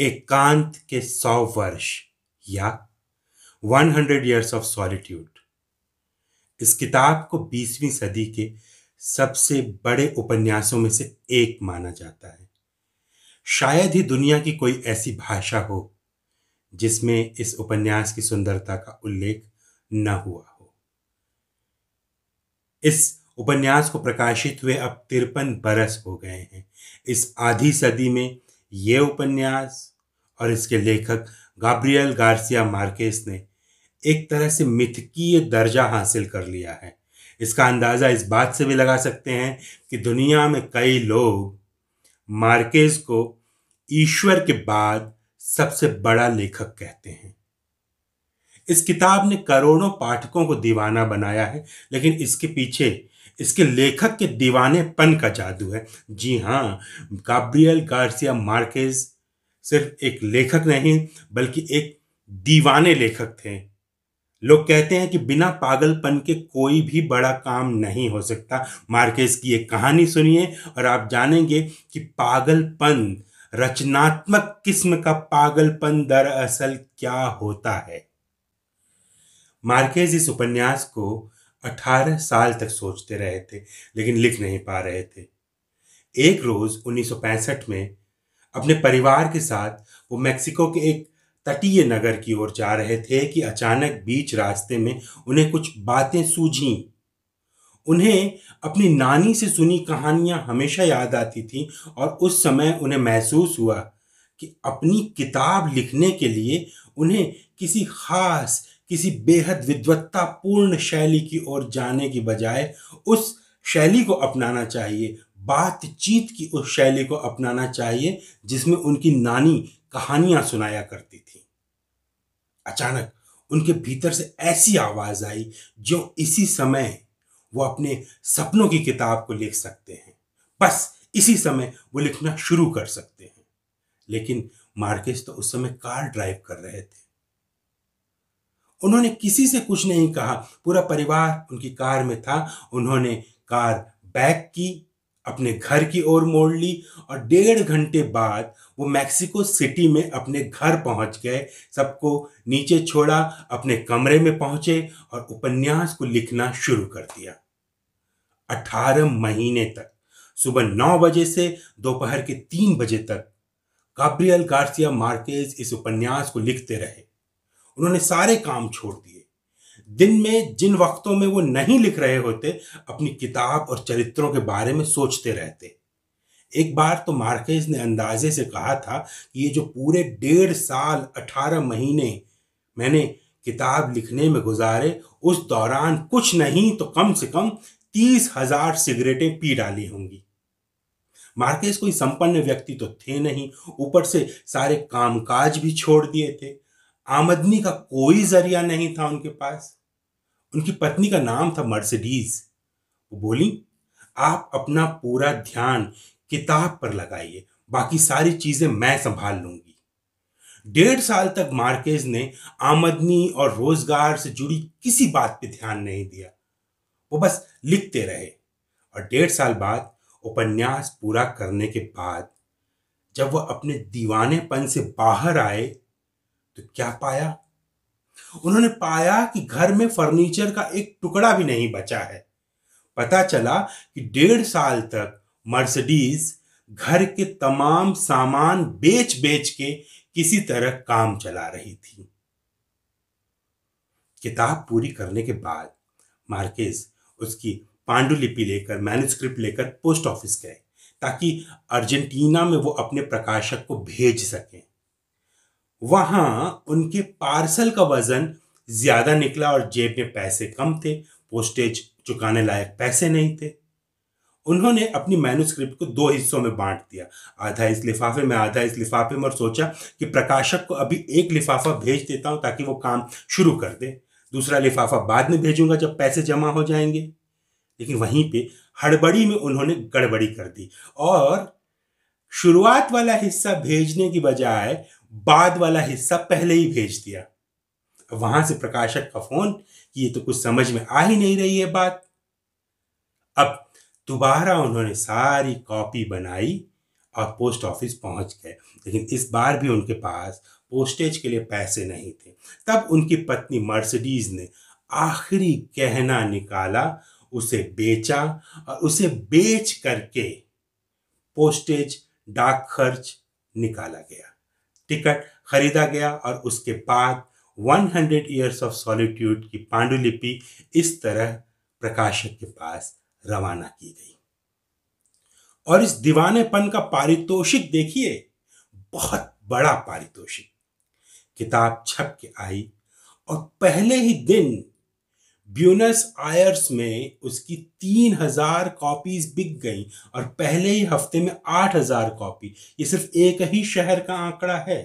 एकांत के सौ वर्ष या one hundred years of solitude इस किताब को बीसवीं सदी के सबसे बड़े उपन्यासों में से एक माना जाता है शायद ही दुनिया की कोई ऐसी भाषा हो जिसमें इस उपन्यास की सुंदरता का उल्लेख न हुआ हो इस उपन्यास को प्रकाशित हुए अब तिरपन बरस हो गए हैं इस आधी सदी में ये उपन्यास और इसके लेखक गाब्रियल गार्सिया मार्केस ने एक तरह से मिथकीय दर्जा हासिल कर लिया है इसका अंदाज़ा इस बात से भी लगा सकते हैं कि दुनिया में कई लोग मार्केस को ईश्वर के बाद सबसे बड़ा लेखक कहते हैं इस किताब ने करोड़ों पाठकों को दीवाना बनाया है लेकिन इसके पीछे इसके लेखक के दीवानेपन का जादू है जी हाँ गाब्रियल गार्सिया मार्केज सिर्फ एक लेखक नहीं बल्कि एक दीवाने लेखक थे लोग कहते हैं कि बिना पागलपन के कोई भी बड़ा काम नहीं हो सकता मार्केज की एक कहानी सुनिए और आप जानेंगे कि पागलपन रचनात्मक किस्म का पागलपन दरअसल क्या होता है मार्केज इस उपन्यास को अठारह साल तक सोचते रहे थे लेकिन लिख नहीं पा रहे थे एक रोज़ 1965 में अपने परिवार के साथ वो मेक्सिको के एक तटीय नगर की ओर जा रहे थे कि अचानक बीच रास्ते में उन्हें कुछ बातें सूझीं उन्हें अपनी नानी से सुनी कहानियां हमेशा याद आती थीं और उस समय उन्हें महसूस हुआ कि अपनी किताब लिखने के लिए उन्हें किसी खास किसी बेहद विद्वत्तापूर्ण शैली की ओर जाने की बजाय उस शैली को अपनाना चाहिए बातचीत की उस शैली को अपनाना चाहिए जिसमें उनकी नानी कहानियां सुनाया करती थी अचानक उनके भीतर से ऐसी आवाज आई जो इसी समय वो अपने सपनों की किताब को लिख सकते हैं बस इसी समय वो लिखना शुरू कर सकते हैं लेकिन मार्केस तो उस समय कार ड्राइव कर रहे थे उन्होंने किसी से कुछ नहीं कहा पूरा परिवार उनकी कार में था उन्होंने कार बैक की अपने घर की ओर मोड़ ली और डेढ़ घंटे बाद वो मैक्सिको सिटी में अपने घर पहुंच गए सबको नीचे छोड़ा अपने कमरे में पहुंचे और उपन्यास को लिखना शुरू कर दिया अठारह महीने तक सुबह नौ बजे से दोपहर के तीन बजे तक काब्रियल गार्सिया मार्केज इस उपन्यास को लिखते रहे उन्होंने सारे काम छोड़ दिए दिन में जिन वक्तों में वो नहीं लिख रहे होते अपनी किताब और चरित्रों के बारे में सोचते रहते एक बार तो मार्केज ने अंदाजे से कहा था कि ये जो पूरे डेढ़ साल अठारह महीने मैंने किताब लिखने में गुजारे उस दौरान कुछ नहीं तो कम से कम तीस हजार सिगरेटें पी डाली होंगी मार्केज कोई संपन्न व्यक्ति तो थे नहीं ऊपर से सारे कामकाज भी छोड़ दिए थे आमदनी का कोई जरिया नहीं था उनके पास उनकी पत्नी का नाम था मर्सिडीज वो बोली आप अपना पूरा ध्यान किताब पर लगाइए बाकी सारी चीजें मैं संभाल लूंगी डेढ़ साल तक मार्केज ने आमदनी और रोजगार से जुड़ी किसी बात पे ध्यान नहीं दिया वो बस लिखते रहे और डेढ़ साल बाद उपन्यास पूरा करने के बाद जब वह अपने दीवानेपन से बाहर आए तो क्या पाया उन्होंने पाया कि घर में फर्नीचर का एक टुकड़ा भी नहीं बचा है पता चला कि डेढ़ साल तक मर्सिडीज घर के तमाम सामान बेच बेच के किसी तरह काम चला रही थी किताब पूरी करने के बाद मार्केज उसकी पांडुलिपि लेकर मैन्यूस्क्रिप्ट लेकर पोस्ट ऑफिस गए ताकि अर्जेंटीना में वो अपने प्रकाशक को भेज सकें वहां उनके पार्सल का वजन ज्यादा निकला और जेब में पैसे कम थे पोस्टेज चुकाने लायक पैसे नहीं थे उन्होंने अपनी मैनुस्क्रिप्ट को दो हिस्सों में बांट दिया आधा इस लिफाफे में आधा इस लिफाफे में और सोचा कि प्रकाशक को अभी एक लिफाफा भेज देता हूं ताकि वो काम शुरू कर दे दूसरा लिफाफा बाद में भेजूंगा जब पैसे जमा हो जाएंगे लेकिन वहीं पे हड़बड़ी में उन्होंने गड़बड़ी कर दी और शुरुआत वाला हिस्सा भेजने की बजाय बाद वाला हिस्सा पहले ही भेज दिया वहां से प्रकाशक का फोन ये तो कुछ समझ में आ ही नहीं रही है बात अब दोबारा उन्होंने सारी कॉपी बनाई और पोस्ट ऑफिस पहुंच गए लेकिन इस बार भी उनके पास पोस्टेज के लिए पैसे नहीं थे तब उनकी पत्नी मर्सिडीज ने आखिरी गहना निकाला उसे बेचा और उसे बेच करके पोस्टेज डाक खर्च निकाला गया टिकट खरीदा गया और उसके बाद 100 इयर्स ऑफ सॉलिट्यूड की पांडुलिपि इस तरह प्रकाशक के पास रवाना की गई और इस दीवानेपन का पारितोषिक देखिए बहुत बड़ा पारितोषिक किताब छप के आई और पहले ही दिन ब्यूनस आयर्स में उसकी तीन हजार कॉपीज बिक गई और पहले ही हफ्ते में आठ हजार कॉपी ये सिर्फ एक ही शहर का आंकड़ा है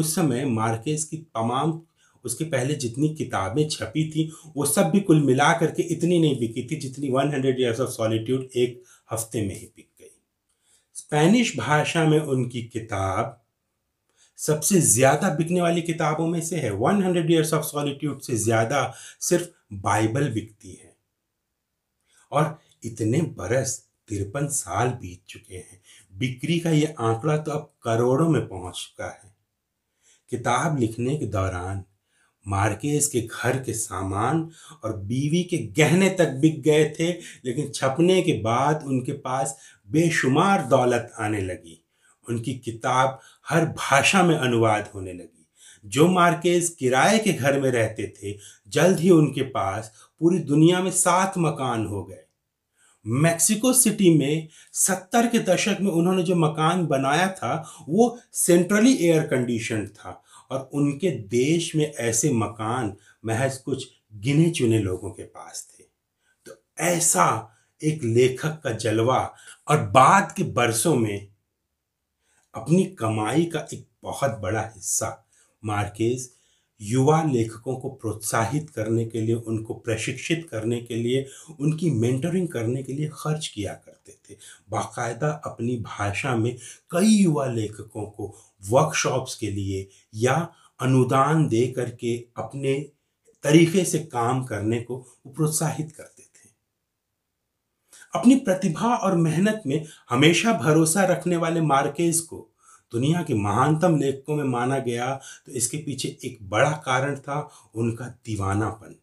उस समय मार्केस की तमाम उसके पहले जितनी किताबें छपी थी वो सब भी कुल मिला करके इतनी नहीं बिकी थी जितनी one hundred years of solitude एक हफ्ते में ही बिक गई स्पेनिश भाषा में उनकी किताब सबसे ज़्यादा बिकने वाली किताबों में से है 100 हंड्रेड ईयर्स ऑफ सॉलिट्यूड से ज़्यादा सिर्फ बाइबल बिकती है और इतने बरस तिरपन साल बीत चुके हैं बिक्री का ये आंकड़ा तो अब करोड़ों में पहुंच चुका है किताब लिखने के दौरान मार्केज के घर के सामान और बीवी के गहने तक बिक गए थे लेकिन छपने के बाद उनके पास बेशुमार दौलत आने लगी उनकी किताब हर भाषा में अनुवाद होने लगी जो मार्केज किराए के घर में रहते थे जल्द ही उनके पास पूरी दुनिया में सात मकान हो गए मैक्सिको सिटी में सत्तर के दशक में उन्होंने जो मकान बनाया था वो सेंट्रली एयर कंडीशन था और उनके देश में ऐसे मकान महज कुछ गिने चुने लोगों के पास थे तो ऐसा एक लेखक का जलवा और बाद के बरसों में अपनी कमाई का एक बहुत बड़ा हिस्सा मार्केज युवा लेखकों को प्रोत्साहित करने के लिए उनको प्रशिक्षित करने के लिए उनकी मेंटरिंग करने के लिए खर्च किया करते थे बाकायदा अपनी भाषा में कई युवा लेखकों को वर्कशॉप्स के लिए या अनुदान दे करके अपने तरीके से काम करने को प्रोत्साहित करते अपनी प्रतिभा और मेहनत में हमेशा भरोसा रखने वाले मार्केज को दुनिया के महानतम लेखकों में माना गया तो इसके पीछे एक बड़ा कारण था उनका दीवानापन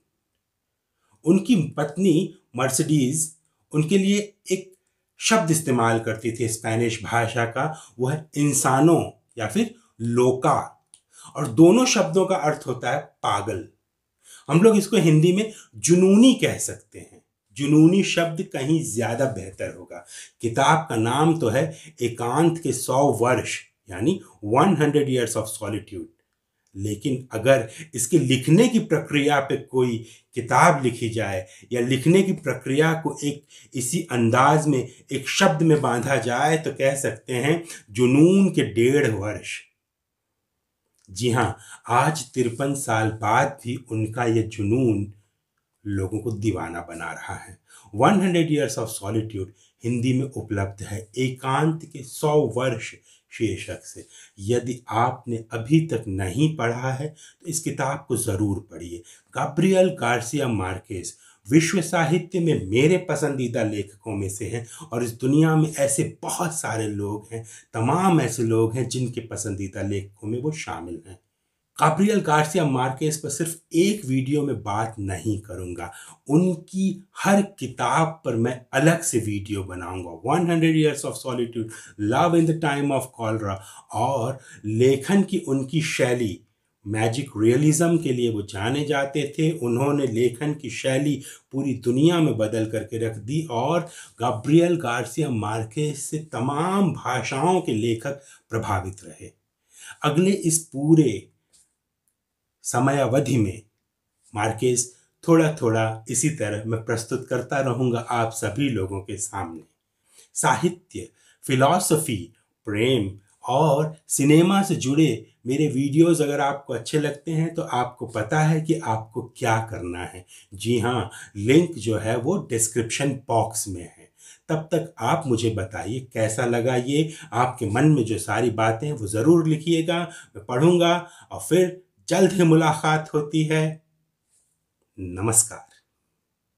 उनकी पत्नी मर्सिडीज उनके लिए एक शब्द इस्तेमाल करती थी स्पेनिश भाषा का वह इंसानों या फिर लोका और दोनों शब्दों का अर्थ होता है पागल हम लोग इसको हिंदी में जुनूनी कह सकते हैं जुनूनी शब्द कहीं ज़्यादा बेहतर होगा किताब का नाम तो है एकांत के सौ वर्ष यानी one hundred years of solitude लेकिन अगर इसके लिखने की प्रक्रिया पे कोई किताब लिखी जाए या लिखने की प्रक्रिया को एक इसी अंदाज में एक शब्द में बांधा जाए तो कह सकते हैं जुनून के डेढ़ वर्ष जी हाँ आज तिरपन साल बाद भी उनका यह जुनून लोगों को दीवाना बना रहा है 100 ईयर्स ऑफ सॉलिट्यूड हिंदी में उपलब्ध है एकांत के सौ वर्ष शीर्षक से यदि आपने अभी तक नहीं पढ़ा है तो इस किताब को ज़रूर पढ़िए गब्रियल गार्सिया मार्केस विश्व साहित्य में मेरे पसंदीदा लेखकों में से हैं और इस दुनिया में ऐसे बहुत सारे लोग हैं तमाम ऐसे लोग हैं जिनके पसंदीदा लेखकों में वो शामिल हैं काब्रियल गार्सिया मार्केस पर सिर्फ एक वीडियो में बात नहीं करूंगा उनकी हर किताब पर मैं अलग से वीडियो बनाऊंगा 100 years of solitude love in the time of cholera और लेखन की उनकी शैली मैजिक रियलिज्म के लिए वो जाने जाते थे उन्होंने लेखन की शैली पूरी दुनिया में बदल करके रख दी और गब्रियल गार्सिया मार्केस से तमाम भाषाओं के लेखक प्रभावित रहे अगले इस पूरे समयावधि में मार्केस थोड़ा थोड़ा इसी तरह मैं प्रस्तुत करता रहूंगा आप सभी लोगों के सामने साहित्य फिलॉसफी प्रेम और सिनेमा से जुड़े मेरे वीडियोस अगर आपको अच्छे लगते हैं तो आपको पता है कि आपको क्या करना है जी हाँ लिंक जो है वो डिस्क्रिप्शन बॉक्स में है तब तक आप मुझे बताइए कैसा लगा ये आपके मन में जो सारी बातें वो ज़रूर लिखिएगा मैं पढ़ूंगा और फिर जल्द ही मुलाकात होती है नमस्कार